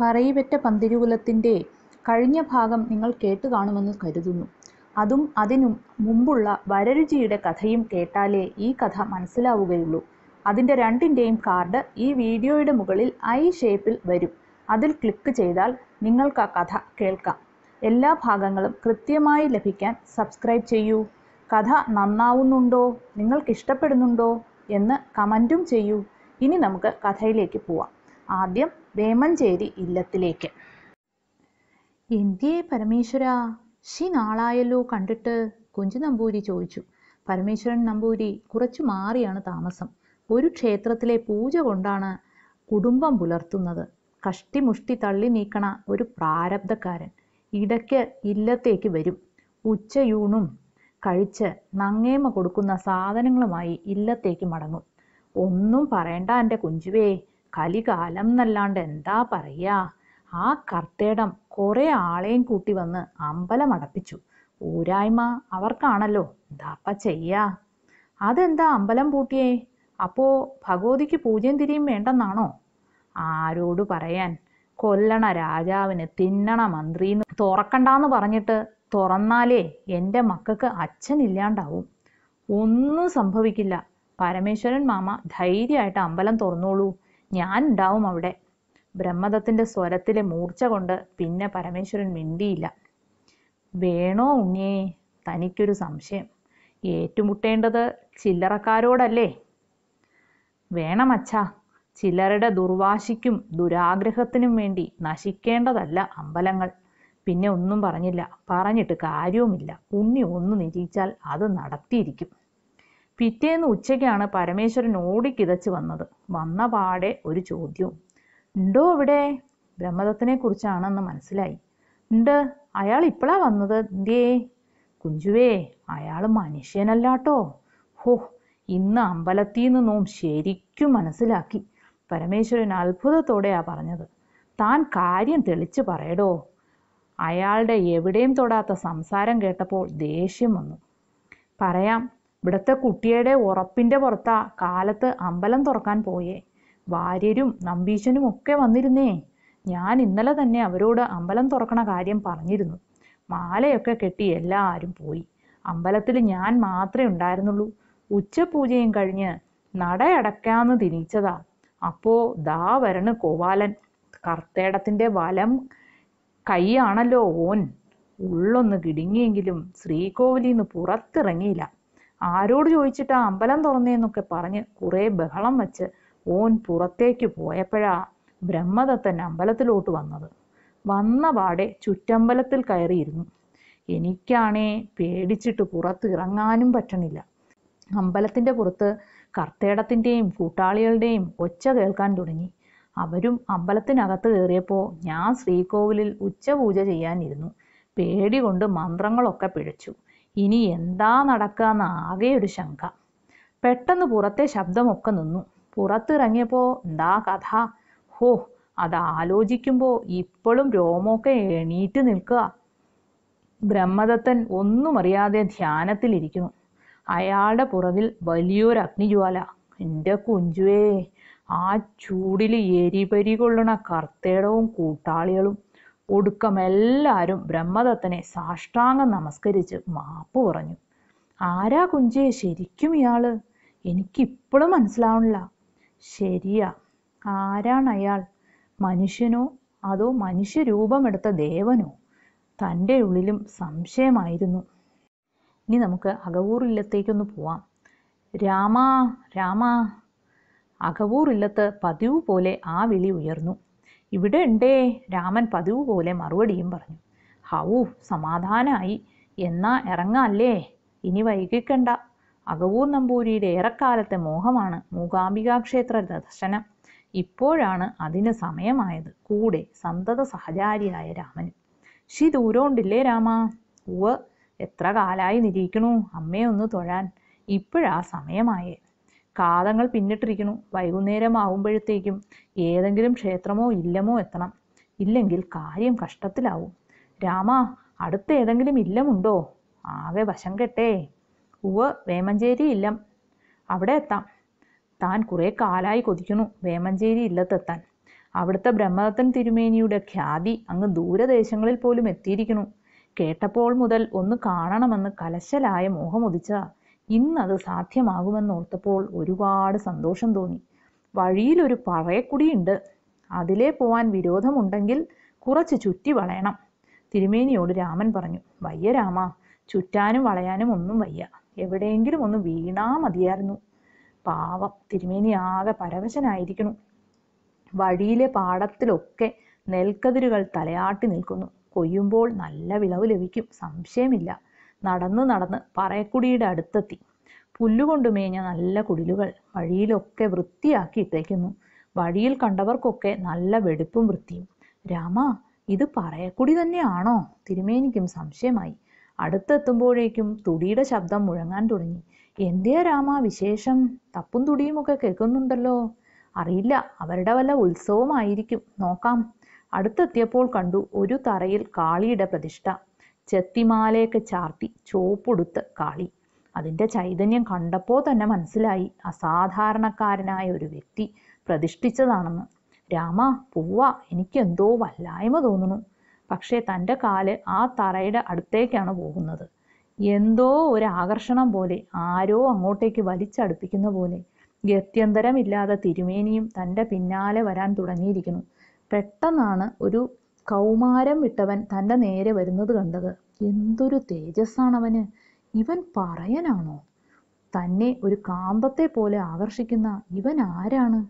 പറയിപെറ്റ പന്തിരുകുലത്തിൻ്റെ കഴിഞ്ഞ ഭാഗം നിങ്ങൾ കേട്ടു കാണുമെന്ന് കരുതുന്നു അതും അതിനു മുമ്പുള്ള വരരുചിയുടെ കഥയും കേട്ടാലേ ഈ കഥ മനസ്സിലാവുകയുള്ളൂ അതിൻ്റെ രണ്ടിൻ്റെയും കാർഡ് ഈ വീഡിയോയുടെ മുകളിൽ ഐ ഷേപ്പിൽ വരും അതിൽ ക്ലിക്ക് ചെയ്താൽ നിങ്ങൾക്ക് ആ കഥ കേൾക്കാം എല്ലാ ഭാഗങ്ങളും കൃത്യമായി ലഭിക്കാൻ സബ്സ്ക്രൈബ് ചെയ്യൂ കഥ നന്നാവുന്നുണ്ടോ നിങ്ങൾക്ക് ഇഷ്ടപ്പെടുന്നുണ്ടോ എന്ന് കമൻറ്റും ചെയ്യൂ ഇനി നമുക്ക് കഥയിലേക്ക് പോവാം ആദ്യം വേമഞ്ചേരി ഇല്ലത്തിലേക്ക് എന്തിയേ പരമേശ്വര ശി നാളായല്ലോ കണ്ടിട്ട് കുഞ്ചു നമ്പൂരി ചോദിച്ചു പരമേശ്വരൻ നമ്പൂരി കുറച്ചു മാറിയാണ് താമസം ഒരു ക്ഷേത്രത്തിലെ പൂജ കൊണ്ടാണ് കുടുംബം പുലർത്തുന്നത് കഷ്ടിമുഷ്ടി തള്ളി നീക്കണ ഒരു പ്രാരബ്ധക്കാരൻ ഇടയ്ക്ക് ഇല്ലത്തേക്ക് വരും ഉച്ചയൂണും കഴിച്ച് നങ്ങേമ കൊടുക്കുന്ന സാധനങ്ങളുമായി ഇല്ലത്തേക്ക് മടങ്ങും ഒന്നും പറയണ്ട എൻ്റെ കുഞ്ചുവേ കലികാലം എന്നല്ലാണ്ട് എന്താ പറയാ ആ കർത്തേടം കുറേ ആളെയും കൂട്ടി വന്ന് അമ്പലം അടപ്പിച്ചു ഊരായ്മ അവർക്കാണല്ലോ എന്താപ്പ ചെയ്യാ അതെന്താ അമ്പലം പൂട്ടിയേ അപ്പോ ഭഗവതിക്ക് പൂജയും തിരിയും വേണ്ടെന്നാണോ ആരോട് പറയാൻ കൊല്ലണ രാജാവിന് തിന്നണ മന്ത്രിന്ന് തുറക്കണ്ടെന്ന് പറഞ്ഞിട്ട് തുറന്നാലേ എൻ്റെ മക്കൾക്ക് ഇല്ലാണ്ടാവും ഒന്നും സംഭവിക്കില്ല പരമേശ്വരൻ മാമ ധൈര്യമായിട്ട് അമ്പലം തുറന്നോളൂ ഞാൻ ഉണ്ടാവും അവിടെ ബ്രഹ്മദത്തിന്റെ സ്വരത്തിലെ മൂർച്ച കൊണ്ട് പിന്നെ പരമേശ്വരൻ മിണ്ടിയില്ല വേണോ ഉണ്ണിയേ തനിക്കൊരു സംശയം ഏറ്റുമുട്ടേണ്ടത് ചില്ലറക്കാരോടല്ലേ വേണം അച്ഛാ ചിലരുടെ ദുർവാശിക്കും ദുരാഗ്രഹത്തിനും വേണ്ടി നശിക്കേണ്ടതല്ല അമ്പലങ്ങൾ പിന്നെ ഒന്നും പറഞ്ഞില്ല പറഞ്ഞിട്ട് കാര്യവുമില്ല ഉണ്ണി ഒന്ന് നിരീച്ചാൽ അത് നടത്തിയിരിക്കും പിറ്റേന്ന് ഉച്ചയ്ക്കാണ് പരമേശ്വരൻ ഓടിക്കിതച്ച് വന്നത് വന്ന പാടെ ഒരു ചോദ്യവും ഉണ്ടോ ഇവിടെ ബ്രഹ്മദത്തിനെ കുറിച്ചാണെന്ന് മനസ്സിലായി ഉണ്ട് അയാൾ ഇപ്പോഴാ വന്നത് എന്തേ കുഞ്ചുവേ അയാൾ മനുഷ്യനല്ലാട്ടോ ഹോ ഇന്ന് അമ്പലത്തിൽ നിന്ന് നോം ശരിക്കും മനസ്സിലാക്കി പരമേശ്വരൻ അത്ഭുതത്തോടെയാ പറഞ്ഞത് താൻ കാര്യം തെളിച്ച് പറയടോ അയാളുടെ എവിടെയും തൊടാത്ത സംസാരം കേട്ടപ്പോൾ ദേഷ്യം വന്നു പറയാം ഇവിടത്തെ കുട്ടിയുടെ ഉറപ്പിൻ്റെ പുറത്താ കാലത്ത് അമ്പലം തുറക്കാൻ പോയേ ഭാര്യരും നമ്പീശനും ഒക്കെ വന്നിരുന്നേ ഞാൻ ഇന്നലെ തന്നെ അവരോട് അമ്പലം തുറക്കണ കാര്യം പറഞ്ഞിരുന്നു മാലയൊക്കെ കെട്ടി എല്ലാവരും പോയി അമ്പലത്തിൽ ഞാൻ മാത്രമേ ഉണ്ടായിരുന്നുള്ളൂ ഉച്ചപൂജയും കഴിഞ്ഞ് നടയടക്കാന്ന് തിരിച്ചതാ അപ്പോ ദാ വരണ് കോവാലൻ കർത്തേടത്തിൻ്റെ വലം കൈയാണല്ലോ ഓൻ ഉള്ളൊന്ന് കിടുങ്ങിയെങ്കിലും ശ്രീകോവിലിന്ന് പുറത്തിറങ്ങിയില്ല ആരോട് ആ അമ്പലം തുറന്നേന്നൊക്കെ പറഞ്ഞ് കുറേ ബഹളം വെച്ച് ഓൻ പുറത്തേക്ക് പോയപ്പോഴാ ബ്രഹ്മദത്തൻ അമ്പലത്തിലോട്ട് വന്നത് വന്ന പാടെ ചുറ്റമ്പലത്തിൽ കയറിയിരുന്നു എനിക്കാണേ പേടിച്ചിട്ട് പുറത്ത് ഇറങ്ങാനും പറ്റണില്ല അമ്പലത്തിൻ്റെ പുറത്ത് കർത്തേടത്തിൻ്റെയും കൂട്ടാളികളുടെയും ഒച്ച കേൾക്കാൻ തുടങ്ങി അവരും അമ്പലത്തിനകത്ത് കയറിയപ്പോൾ ഞാൻ ശ്രീകോവിലിൽ ഉച്ചപൂജ ചെയ്യാനിരുന്നു പേടി കൊണ്ട് മന്ത്രങ്ങളൊക്കെ പിഴച്ചു ഇനി എന്താ നടക്കാന്ന് ആകെ ഒരു ശങ്ക പെട്ടെന്ന് പുറത്തെ ശബ്ദമൊക്കെ നിന്നു പുറത്തിറങ്ങിയപ്പോൾ എന്താ കഥ ഹോ അത് ആലോചിക്കുമ്പോൾ ഇപ്പോഴും രോമൊക്കെ എണീറ്റ് നിൽക്കുക ബ്രഹ്മദത്തൻ ഒന്നും അറിയാതെ ധ്യാനത്തിലിരിക്കുന്നു അയാളുടെ പുറകിൽ വലിയൊരു അഗ്നിജ്വാല എൻ്റെ കുഞ്ചുവേ ആ ചൂടിൽ എരിപരി കൊള്ളണ കർത്തേടവും കൂട്ടാളികളും ഒടുക്കം എല്ലാവരും ബ്രഹ്മദത്തനെ സാഷ്ടാംഗം നമസ്കരിച്ച് മാപ്പ് പറഞ്ഞു ആരാ കുഞ്ചിയെ ശരിക്കും ഇയാള് എനിക്കിപ്പോഴും മനസ്സിലാവണില്ല ശരിയാ ആരാണ് അയാൾ മനുഷ്യനോ അതോ മനുഷ്യരൂപമെടുത്ത ദേവനോ തൻ്റെ ഉള്ളിലും സംശയമായിരുന്നു ഇനി നമുക്ക് അകവൂർ ഇല്ലത്തേക്കൊന്ന് പോവാം രാമാ രാമാ അകവൂർ ഇല്ലത്ത് പതിവ് പോലെ ആ വിളി ഉയർന്നു ഇവിടെ ഉണ്ടേ രാമൻ പതിവ് പോലെ മറുപടിയും പറഞ്ഞു ഹൗ സമാധാനമായി എന്നാ ഇറങ്ങാല്ലേ ഇനി വൈകിക്കണ്ട അകവൂർ നമ്പൂരിയുടെ ഏറെക്കാലത്തെ മോഹമാണ് ക്ഷേത്ര ദർശനം ഇപ്പോഴാണ് അതിന് സമയമായത് കൂടെ സന്തത സഹചാരിയായ രാമൻ ശി ദൂരമുണ്ടില്ലേ രാമ ഉവ എത്ര കാലായി നിരീക്കണു അമ്മയെ ഒന്ന് തൊഴാൻ ഇപ്പോഴാ സമയമായേ കാലങ്ങൾ പിന്നിട്ടിരിക്കുന്നു വൈകുന്നേരം ആവുമ്പോഴത്തേക്കും ഏതെങ്കിലും ക്ഷേത്രമോ ഇല്ലമോ എത്തണം ഇല്ലെങ്കിൽ കാര്യം കഷ്ടത്തിലാവും രാമ അടുത്ത ഏതെങ്കിലും ഇല്ലമുണ്ടോ ആകെ വശം കെട്ടേ ഉവ് വേമഞ്ചേരി ഇല്ലം അവിടെ എത്താം താൻ കുറേ കാലായി കൊതിക്കുന്നു വേമഞ്ചേരി ഇല്ലത്തെത്താൻ അവിടുത്തെ ബ്രഹ്മദത്തൻ തിരുമേനിയുടെ ഖ്യാതി അങ്ങ് ദൂരദേശങ്ങളിൽ പോലും എത്തിയിരിക്കുന്നു കേട്ടപ്പോൾ മുതൽ ഒന്ന് കാണണമെന്ന് കലശലായ മോഹമുദിച്ച ഇന്നത് സാധ്യമാകുമെന്നോർത്തപ്പോൾ ഒരുപാട് സന്തോഷം തോന്നി വഴിയിലൊരു പറയക്കുടിയുണ്ട് അതിലേ പോവാൻ വിരോധമുണ്ടെങ്കിൽ കുറച്ച് ചുറ്റി വളയണം തിരുമേനിയോട് രാമൻ പറഞ്ഞു വയ്യ രാമ ചുറ്റാനും വളയാനും ഒന്നും വയ്യ എവിടെയെങ്കിലും ഒന്ന് വീണാ മതിയായിരുന്നു പാവം തിരുമേനി ആകെ പരവശനായിരിക്കുന്നു വഴിയിലെ പാടത്തിലൊക്കെ നെൽക്കതിരുകൾ തലയാട്ടി നിൽക്കുന്നു കൊയ്യുമ്പോൾ നല്ല വിളവ് ലഭിക്കും സംശയമില്ല നടന്ന് നടന്ന് പറയക്കുടിയുടെ അടുത്തെത്തി പുല്ലുകൊണ്ട് മേഞ്ഞ നല്ല കുടിലുകൾ വഴിയിലൊക്കെ വൃത്തിയാക്കി ഇട്ടേക്കുന്നു വഴിയിൽ കണ്ടവർക്കൊക്കെ നല്ല വെടിപ്പും വൃത്തിയും രാമ ഇത് പറയക്കുടി തന്നെയാണോ തിരുമേനിക്കും സംശയമായി അടുത്തെത്തുമ്പോഴേക്കും തുടിയുടെ ശബ്ദം മുഴങ്ങാൻ തുടങ്ങി എന്തേ രാമ വിശേഷം തപ്പും തുടിയുമൊക്കെ കേൾക്കുന്നുണ്ടല്ലോ അറിയില്ല അവരുടെ വല്ല ഉത്സവമായിരിക്കും നോക്കാം അടുത്തെത്തിയപ്പോൾ കണ്ടു ഒരു തറയിൽ കാളിയുടെ പ്രതിഷ്ഠ ചെത്തിമാലയൊക്കെ ചാർത്തി ചോപ്പൊടുത്ത് കാളി അതിൻ്റെ ചൈതന്യം കണ്ടപ്പോൾ തന്നെ മനസ്സിലായി അസാധാരണക്കാരനായ ഒരു വ്യക്തി പ്രതിഷ്ഠിച്ചതാണെന്ന് രാമ പൂവ എനിക്കെന്തോ വല്ലായ്മ തോന്നുന്നു പക്ഷേ തൻ്റെ കാല് ആ തറയുടെ അടുത്തേക്കാണ് പോകുന്നത് എന്തോ ഒരു ആകർഷണം പോലെ ആരോ അങ്ങോട്ടേക്ക് വലിച്ചടുപ്പിക്കുന്ന പോലെ ഗത്യന്തരമില്ലാതെ തിരുമേനിയും തൻ്റെ പിന്നാലെ വരാൻ തുടങ്ങിയിരിക്കുന്നു പെട്ടെന്നാണ് ഒരു കൗമാരം വിട്ടവൻ തൻ്റെ നേരെ വരുന്നത് കണ്ടത് എന്തൊരു തേജസ്സാണവന് ഇവൻ പറയനാണോ തന്നെ ഒരു കാന്തത്തെ പോലെ ആകർഷിക്കുന്ന ഇവൻ ആരാണ്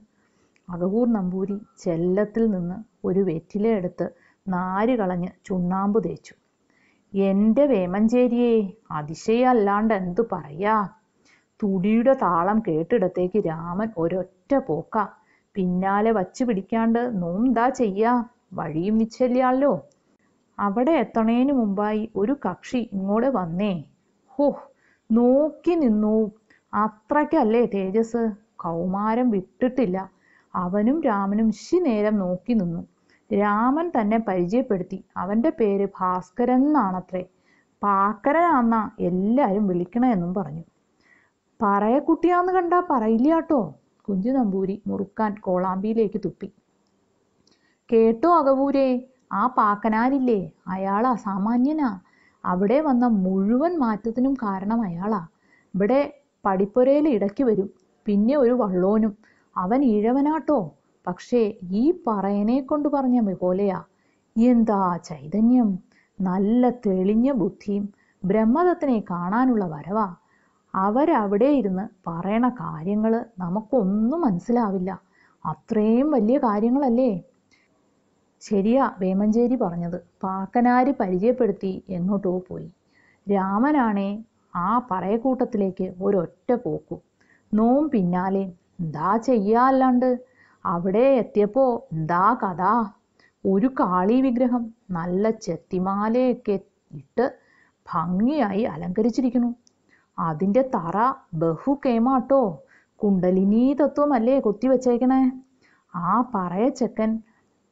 അകകൂർ നമ്പൂരി ചെല്ലത്തിൽ നിന്ന് ഒരു വെറ്റില എടുത്ത് നാര് കളഞ്ഞ് ചുണ്ണാമ്പ് തേച്ചു എൻ്റെ വേമഞ്ചേരിയെ അതിശയല്ലാണ്ട് എന്തു പറയാ തുടിയുടെ താളം കേട്ടിടത്തേക്ക് രാമൻ ഒരൊറ്റ പോക്ക പിന്നാലെ വച്ചു പിടിക്കാണ്ട് നോന്താ ചെയ്യാ വഴിയും നിശ്ചല്യാണല്ലോ അവിടെ എത്തണേന് മുമ്പായി ഒരു കക്ഷി ഇങ്ങോട്ട് വന്നേ ഹോ നോക്കി നിന്നു അത്രയ്ക്കല്ലേ തേജസ് കൗമാരം വിട്ടിട്ടില്ല അവനും രാമനും ശി നേരം നോക്കി നിന്നു രാമൻ തന്നെ പരിചയപ്പെടുത്തി അവൻ്റെ പേര് ഭാസ്കരൻ എന്നാണത്രേ പാക്കരനാന്ന എല്ലാവരും വിളിക്കണമെന്നും പറഞ്ഞു പറയക്കുട്ടിയാന്ന് കണ്ടാ പറയില്ല കേട്ടോ കുഞ്ചു നമ്പൂരി മുറുക്കാൻ കോളാമ്പിയിലേക്ക് തുപ്പി കേട്ടോ അകവൂരെ ആ പാക്കനാരില്ലേ അയാളാ സാമാന്യനാ അവിടെ വന്ന മുഴുവൻ മാറ്റത്തിനും കാരണം അയാളാ ഇവിടെ പടിപ്പുരയിൽ ഇടയ്ക്ക് വരും പിന്നെ ഒരു വള്ളോനും അവൻ ഇഴവനാട്ടോ പക്ഷേ ഈ പറയനെ കൊണ്ട് പറഞ്ഞ പോലെയാ എന്താ ചൈതന്യം നല്ല തെളിഞ്ഞ ബുദ്ധിയും ബ്രഹ്മദത്തിനെ കാണാനുള്ള വരവാ അവരവിടെ ഇരുന്ന് പറയണ കാര്യങ്ങൾ നമുക്കൊന്നും മനസ്സിലാവില്ല അത്രയും വലിയ കാര്യങ്ങളല്ലേ ശരിയാ വേമഞ്ചേരി പറഞ്ഞത് പാക്കനാരി പരിചയപ്പെടുത്തി എങ്ങോട്ടോ പോയി രാമനാണേ ആ പറയക്കൂട്ടത്തിലേക്ക് ഒരൊറ്റ പോക്കു നോം പിന്നാലെ എന്താ ചെയ്യാല്ലാണ്ട് അവിടെ എത്തിയപ്പോൾ എന്താ കഥ ഒരു കാളി വിഗ്രഹം നല്ല ചെത്തിമാലയൊക്കെ ഇട്ട് ഭംഗിയായി അലങ്കരിച്ചിരിക്കുന്നു അതിൻ്റെ തറ ബഹു കേമാട്ടോ കുണ്ടലിനീ തത്വമല്ലേ കൊത്തിവെച്ചേക്കണേ ആ പറയച്ചക്കൻ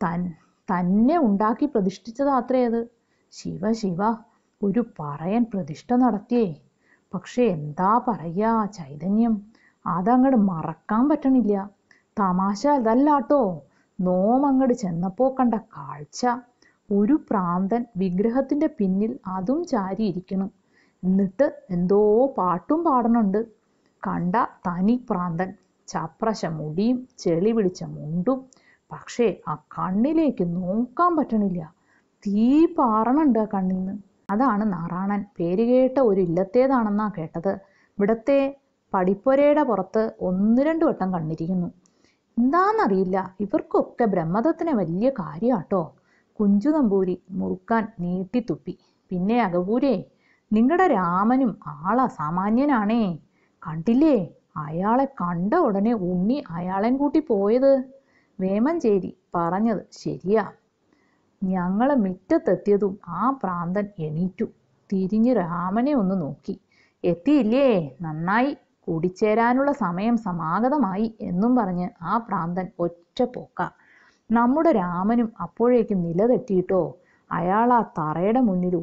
തൻ തന്നെ ഉണ്ടാക്കി പ്രതിഷ്ഠിച്ചതാത്രേ അത് ശിവ ശിവ ഒരു പറയൻ പ്രതിഷ്ഠ നടത്തിയേ പക്ഷെ എന്താ പറയാ ചൈതന്യം അതങ്ങോട്ട് മറക്കാൻ പറ്റണില്ല തമാശ അതല്ലാട്ടോ നോമങ്ങട് ചെന്നപ്പോൾ കണ്ട കാഴ്ച ഒരു പ്രാന്തൻ വിഗ്രഹത്തിന്റെ പിന്നിൽ അതും ചാരിയിരിക്കണം എന്നിട്ട് എന്തോ പാട്ടും പാടണുണ്ട് കണ്ട തനി പ്രാന്തൻ ചപ്രശ മുടിയും ചെളി പിടിച്ച മുണ്ടും പക്ഷേ ആ കണ്ണിലേക്ക് നോക്കാൻ പറ്റണില്ല തീ പാറണുണ്ട് ആ കണ്ണിൽ നിന്ന് അതാണ് നാറാണൻ പേരുകേട്ട ഒരു ഇല്ലത്തേതാണെന്നാ കേട്ടത് ഇവിടത്തെ പടിപ്പൊരയുടെ പുറത്ത് ഒന്ന് രണ്ട് വട്ടം കണ്ണിരിക്കുന്നു എന്താണെന്നറിയില്ല ഇവർക്കൊക്കെ ബ്രഹ്മദത്തിന് വലിയ കാര്യാട്ടോ കുഞ്ചു നമ്പൂരി മുറുക്കാൻ നീട്ടിത്തുപ്പി പിന്നെ അകപൂരേ നിങ്ങളുടെ രാമനും ആളാ സാമാന്യനാണേ കണ്ടില്ലേ അയാളെ കണ്ട ഉടനെ ഉണ്ണി അയാളെയും കൂട്ടി പോയത് വേമഞ്ചേരി പറഞ്ഞത് ശരിയാ ഞങ്ങളെ മുറ്റത്തെത്തിയതും ആ പ്രാന്തൻ എണീറ്റു തിരിഞ്ഞ് രാമനെ ഒന്ന് നോക്കി എത്തിയില്ലേ നന്നായി കൂടിച്ചേരാനുള്ള സമയം സമാഗതമായി എന്നും പറഞ്ഞ് ആ പ്രാന്തൻ ഒറ്റ പോക്ക നമ്മുടെ രാമനും അപ്പോഴേക്കും നിലതെറ്റിയിട്ടോ അയാൾ ആ തറയുടെ മുന്നിൽ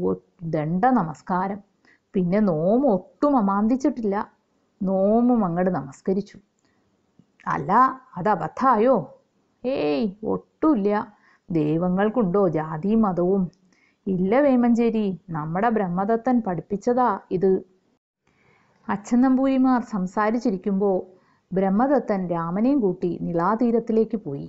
ദണ്ഡ നമസ്കാരം പിന്നെ നോമ് ഒട്ടും അമാന്തിച്ചിട്ടില്ല നോമും അങ്ങോട്ട് നമസ്കരിച്ചു അല്ല അത് അബദ്ധമായോ ഏയ് ഒട്ടുമില്ല ദൈവങ്ങൾക്കുണ്ടോ ജാതിയും മതവും ഇല്ല വേമഞ്ചേരി നമ്മുടെ ബ്രഹ്മദത്തൻ പഠിപ്പിച്ചതാ ഇത് അച്ഛൻ നമ്പൂരിമാർ സംസാരിച്ചിരിക്കുമ്പോൾ ബ്രഹ്മദത്തൻ രാമനെയും കൂട്ടി നിളാതീരത്തിലേക്ക് പോയി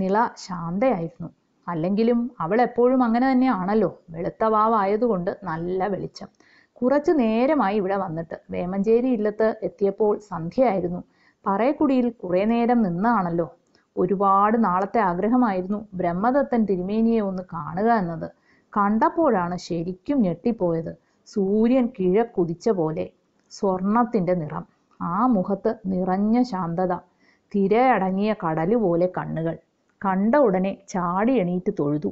നിള ശാന്തയായിരുന്നു അല്ലെങ്കിലും അവൾ എപ്പോഴും അങ്ങനെ തന്നെയാണല്ലോ വെളുത്ത വാവായതുകൊണ്ട് നല്ല വെളിച്ചം കുറച്ചു നേരമായി ഇവിടെ വന്നിട്ട് വേമഞ്ചേരി ഇല്ലത്ത് എത്തിയപ്പോൾ സന്ധ്യയായിരുന്നു പറയക്കുടിയിൽ കുറേ നേരം നിന്നാണല്ലോ ഒരുപാട് നാളത്തെ ആഗ്രഹമായിരുന്നു ബ്രഹ്മദത്തൻ തിരുമേനിയെ ഒന്ന് കാണുക എന്നത് കണ്ടപ്പോഴാണ് ശരിക്കും ഞെട്ടിപ്പോയത് സൂര്യൻ കിഴക്കുതിച്ച പോലെ സ്വർണത്തിന്റെ നിറം ആ മുഖത്ത് നിറഞ്ഞ ശാന്തത തിരയടങ്ങിയ കടല് പോലെ കണ്ണുകൾ കണ്ട ഉടനെ ചാടി എണീറ്റ് തൊഴുതു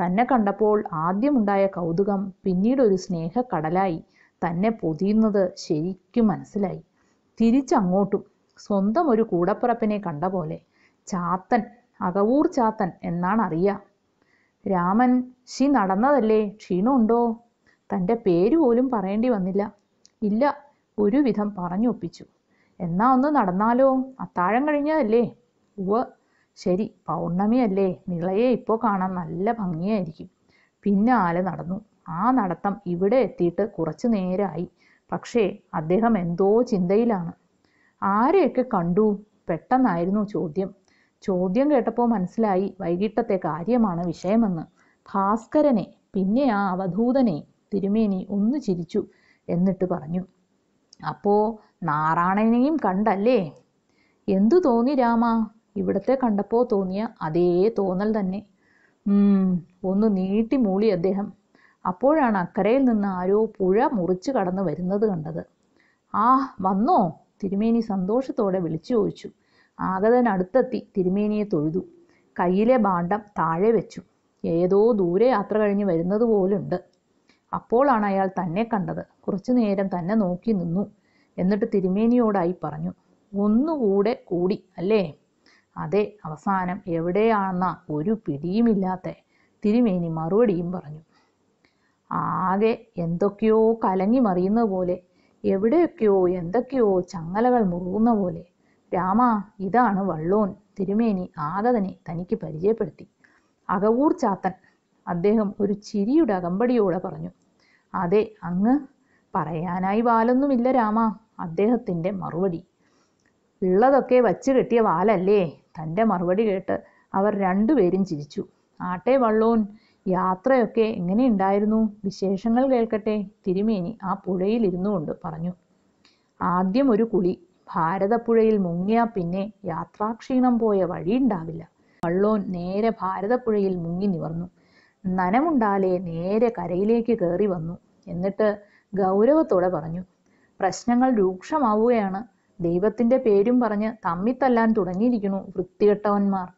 തന്നെ കണ്ടപ്പോൾ ആദ്യമുണ്ടായ കൗതുകം പിന്നീട് ഒരു സ്നേഹക്കടലായി തന്നെ പൊതിയുന്നത് ശരിക്കും മനസ്സിലായി തിരിച്ചങ്ങോട്ടും സ്വന്തം ഒരു കൂടപ്പുറപ്പിനെ കണ്ട പോലെ ചാത്തൻ അകവൂർ ചാത്തൻ എന്നാണ് അറിയുക രാമൻ ശി നടന്നതല്ലേ ക്ഷീണമുണ്ടോ തൻ്റെ പേര് പോലും പറയേണ്ടി വന്നില്ല ഇല്ല ഒരുവിധം പറഞ്ഞൊപ്പിച്ചു എന്നാ ഒന്ന് നടന്നാലോ അത്താഴം കഴിഞ്ഞതല്ലേ ഉവ ശരി പൗർണമിയല്ലേ നിളയെ ഇപ്പോൾ കാണാൻ നല്ല ഭംഗിയായിരിക്കും പിന്നാലെ നടന്നു ആ നടത്തം ഇവിടെ എത്തിയിട്ട് കുറച്ചു നേരമായി പക്ഷേ അദ്ദേഹം എന്തോ ചിന്തയിലാണ് ആരെയൊക്കെ കണ്ടു പെട്ടെന്നായിരുന്നു ചോദ്യം ചോദ്യം കേട്ടപ്പോൾ മനസ്സിലായി വൈകിട്ടത്തെ കാര്യമാണ് വിഷയമെന്ന് ഭാസ്കരനെ പിന്നെ ആ അവധൂതനെ തിരുമേനി ഒന്ന് ചിരിച്ചു എന്നിട്ട് പറഞ്ഞു അപ്പോ നാരായണനെയും കണ്ടല്ലേ എന്തു തോന്നി രാമ ഇവിടത്തെ കണ്ടപ്പോൾ തോന്നിയ അതേ തോന്നൽ തന്നെ ഒന്ന് നീട്ടി മൂളി അദ്ദേഹം അപ്പോഴാണ് അക്കരയിൽ നിന്ന് ആരോ പുഴ മുറിച്ചു കടന്നു വരുന്നത് കണ്ടത് ആ വന്നോ തിരുമേനി സന്തോഷത്തോടെ വിളിച്ചു ചോദിച്ചു ആഗതൻ അടുത്തെത്തി തിരുമേനിയെ തൊഴുതു കയ്യിലെ ഭാണ്ഡം താഴെ വെച്ചു ഏതോ ദൂരെ യാത്ര കഴിഞ്ഞ് വരുന്നത് പോലുണ്ട് അപ്പോളാണ് അയാൾ തന്നെ കണ്ടത് കുറച്ചു നേരം തന്നെ നോക്കി നിന്നു എന്നിട്ട് തിരുമേനിയോടായി പറഞ്ഞു ഒന്നുകൂടെ കൂടി അല്ലേ അതെ അവസാനം എവിടെയാണെന്ന ഒരു പിടിയുമില്ലാത്ത തിരുമേനി മറുപടിയും പറഞ്ഞു ആകെ എന്തൊക്കെയോ കലങ്ങി മറിയുന്ന പോലെ എവിടെയൊക്കെയോ എന്തൊക്കെയോ ചങ്ങലകൾ മുറുകുന്ന പോലെ രാമാ ഇതാണ് വള്ളോൻ തിരുമേനി ആഗതനെ തനിക്ക് പരിചയപ്പെടുത്തി അകവൂർ ചാത്തൻ അദ്ദേഹം ഒരു ചിരിയുടെ അകമ്പടിയോടെ പറഞ്ഞു അതെ അങ്ങ് പറയാനായി വാലൊന്നുമില്ല രാമ അദ്ദേഹത്തിൻ്റെ മറുപടി ഉള്ളതൊക്കെ വച്ച് കെട്ടിയ വാലല്ലേ തൻ്റെ മറുപടി കേട്ട് അവർ രണ്ടുപേരും ചിരിച്ചു ആട്ടെ വള്ളോൻ യാത്രയൊക്കെ എങ്ങനെയുണ്ടായിരുന്നു വിശേഷങ്ങൾ കേൾക്കട്ടെ തിരുമേനി ആ പുഴയിലിരുന്നു കൊണ്ട് പറഞ്ഞു ആദ്യം ഒരു കുളി ഭാരതപ്പുഴയിൽ മുങ്ങിയാൽ പിന്നെ യാത്രാക്ഷീണം പോയ വഴിയുണ്ടാവില്ല വള്ളോൻ നേരെ ഭാരതപ്പുഴയിൽ മുങ്ങി നിവർന്നു നനമുണ്ടാലെ നേരെ കരയിലേക്ക് കയറി വന്നു എന്നിട്ട് ഗൗരവത്തോടെ പറഞ്ഞു പ്രശ്നങ്ങൾ രൂക്ഷമാവുകയാണ് ദൈവത്തിന്റെ പേരും പറഞ്ഞ് തമ്മിത്തല്ലാൻ തുടങ്ങിയിരിക്കുന്നു വൃത്തികെട്ടവന്മാർ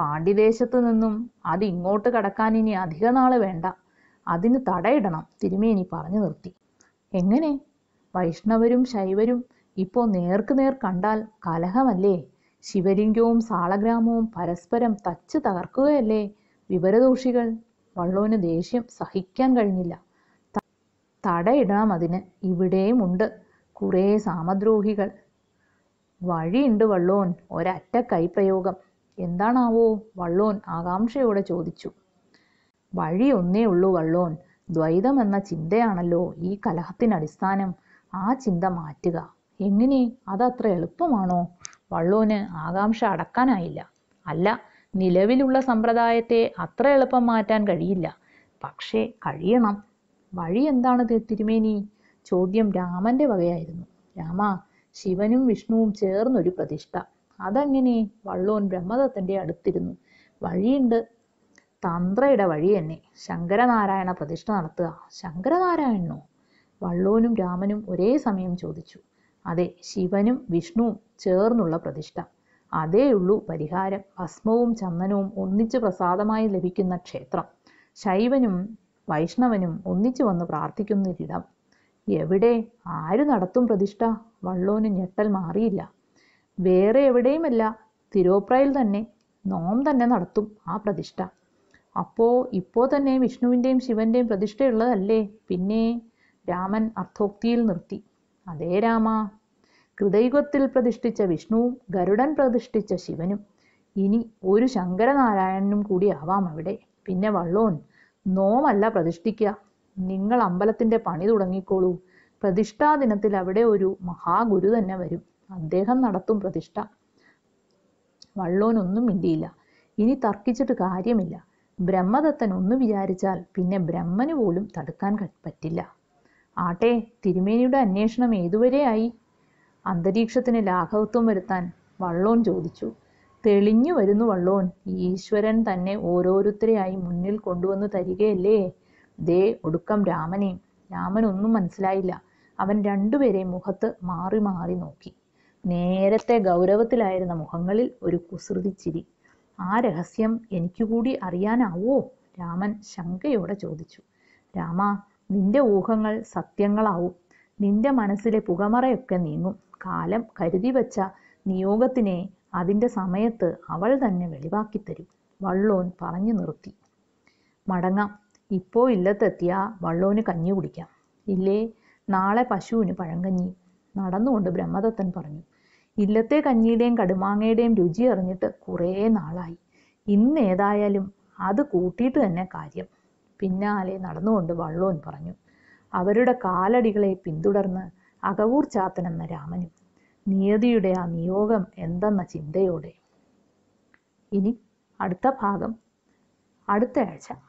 പാണ്ഡിദേശത്തു നിന്നും അത് ഇങ്ങോട്ട് കടക്കാൻ ഇനി അധിക നാള് വേണ്ട അതിന് തടയിടണം തിരുമേനി പറഞ്ഞു നിർത്തി എങ്ങനെ വൈഷ്ണവരും ശൈവരും ഇപ്പോൾ നേർക്കുനേർ കണ്ടാൽ കലഹമല്ലേ ശിവലിംഗവും സാളഗ്രാമവും പരസ്പരം തച്ച് തകർക്കുകയല്ലേ വിവരദൂഷികൾ വള്ളോന് ദേഷ്യം സഹിക്കാൻ കഴിഞ്ഞില്ല തടയിടാം അതിന് ഉണ്ട് കുറേ സാമദ്രോഹികൾ വഴിയുണ്ട് വള്ളോൻ ഒരറ്റ കൈപ്രയോഗം എന്താണാവോ വള്ളോൻ ആകാംക്ഷയോടെ ചോദിച്ചു വഴിയൊന്നേ ഉള്ളൂ വള്ളോൻ എന്ന ചിന്തയാണല്ലോ ഈ കലഹത്തിനടിസ്ഥാനം ആ ചിന്ത മാറ്റുക എങ്ങനെ അതത്ര എളുപ്പമാണോ വള്ളൂന് ആകാംക്ഷ അടക്കാനായില്ല അല്ല നിലവിലുള്ള സമ്പ്രദായത്തെ അത്ര എളുപ്പം മാറ്റാൻ കഴിയില്ല പക്ഷേ കഴിയണം വഴി എന്താണ് തിരുമേനി ചോദ്യം രാമന്റെ വകയായിരുന്നു രാമ ശിവനും വിഷ്ണുവും ചേർന്നൊരു പ്രതിഷ്ഠ അതങ്ങനെ വള്ളോൻ ബ്രഹ്മദത്തന്റെ അടുത്തിരുന്നു വഴിയുണ്ട് തന്ത്രയുടെ വഴി തന്നെ ശങ്കരനാരായണ പ്രതിഷ്ഠ നടത്തുക ശങ്കരനാരായണനോ വള്ളോനും രാമനും ഒരേ സമയം ചോദിച്ചു അതെ ശിവനും വിഷ്ണുവും ചേർന്നുള്ള പ്രതിഷ്ഠ അതേയുള്ളൂ പരിഹാരം ഭസ്മവും ചന്ദനവും ഒന്നിച്ച് പ്രസാദമായി ലഭിക്കുന്ന ക്ഷേത്രം ശൈവനും വൈഷ്ണവനും ഒന്നിച്ചു വന്ന് പ്രാർത്ഥിക്കുന്നൊരിടം എവിടെ ആര് നടത്തും പ്രതിഷ്ഠ വള്ളോന് ഞെട്ടൽ മാറിയില്ല വേറെ എവിടെയുമല്ല തിരോപ്രയിൽ തന്നെ നോം തന്നെ നടത്തും ആ പ്രതിഷ്ഠ അപ്പോ ഇപ്പോ തന്നെ വിഷ്ണുവിൻ്റെയും ശിവന്റെയും പ്രതിഷ്ഠയുള്ളതല്ലേ പിന്നെ രാമൻ അർത്ഥോക്തിയിൽ നിർത്തി അതേ രാമ കൃതൈകത്തിൽ പ്രതിഷ്ഠിച്ച വിഷ്ണുവും ഗരുഡൻ പ്രതിഷ്ഠിച്ച ശിവനും ഇനി ഒരു ശങ്കരനാരായണനും കൂടി ആവാം അവിടെ പിന്നെ വള്ളോൻ നോമല്ല പ്രതിഷ്ഠിക്കുക നിങ്ങൾ അമ്പലത്തിൻ്റെ പണി തുടങ്ങിക്കോളൂ പ്രതിഷ്ഠാ ദിനത്തിൽ അവിടെ ഒരു മഹാഗുരു തന്നെ വരും അദ്ദേഹം നടത്തും പ്രതിഷ്ഠ വള്ളോൻ ഒന്നും മിണ്ടിയില്ല ഇനി തർക്കിച്ചിട്ട് കാര്യമില്ല ബ്രഹ്മദത്തൻ ഒന്ന് വിചാരിച്ചാൽ പിന്നെ ബ്രഹ്മന് പോലും തടുക്കാൻ പറ്റില്ല ആട്ടെ തിരുമേനിയുടെ അന്വേഷണം ഏതുവരെയായി അന്തരീക്ഷത്തിന് ലാഘവത്വം വരുത്താൻ വള്ളോൻ ചോദിച്ചു തെളിഞ്ഞു വരുന്നു വള്ളോൻ ഈശ്വരൻ തന്നെ ഓരോരുത്തരെയായി മുന്നിൽ കൊണ്ടുവന്ന് തരികയല്ലേ ദേ ഒടുക്കം രാമനെ രാമൻ ഒന്നും മനസ്സിലായില്ല അവൻ രണ്ടുപേരെ മുഖത്ത് മാറി മാറി നോക്കി നേരത്തെ ഗൗരവത്തിലായിരുന്ന മുഖങ്ങളിൽ ഒരു കുസൃതി ചിരി ആ രഹസ്യം എനിക്കുകൂടി കൂടി അറിയാനാവോ രാമൻ ശങ്കയോടെ ചോദിച്ചു രാമ നിന്റെ ഊഹങ്ങൾ സത്യങ്ങളാവും നിന്റെ മനസ്സിലെ പുകമറയൊക്കെ നീങ്ങും കാലം കരുതി വച്ച നിയോഗത്തിനെ അതിൻ്റെ സമയത്ത് അവൾ തന്നെ വെളിവാക്കിത്തരും വള്ളോൻ പറഞ്ഞു നിർത്തി മടങ്ങാം ഇപ്പോ ഇല്ലത്തെത്തിയ വള്ളോന് കഞ്ഞി കുടിക്കാം ഇല്ലേ നാളെ പശുവിന് പഴങ്കഞ്ഞി നടന്നുകൊണ്ട് ബ്രഹ്മദത്തൻ പറഞ്ഞു ഇല്ലത്തെ കഞ്ഞിയുടെയും കടുമാങ്ങയുടെയും രുചി അറിഞ്ഞിട്ട് കുറേ നാളായി ഇന്ന് ഏതായാലും അത് കൂട്ടിയിട്ട് തന്നെ കാര്യം പിന്നാലെ നടന്നുകൊണ്ട് വള്ളോൻ പറഞ്ഞു അവരുടെ കാലടികളെ പിന്തുടർന്ന് അകവൂർ ചാത്തനെന്ന രാമനും നിയതിയുടെ ആ നിയോഗം എന്തെന്ന ചിന്തയോടെ ഇനി അടുത്ത ഭാഗം അടുത്ത ആഴ്ച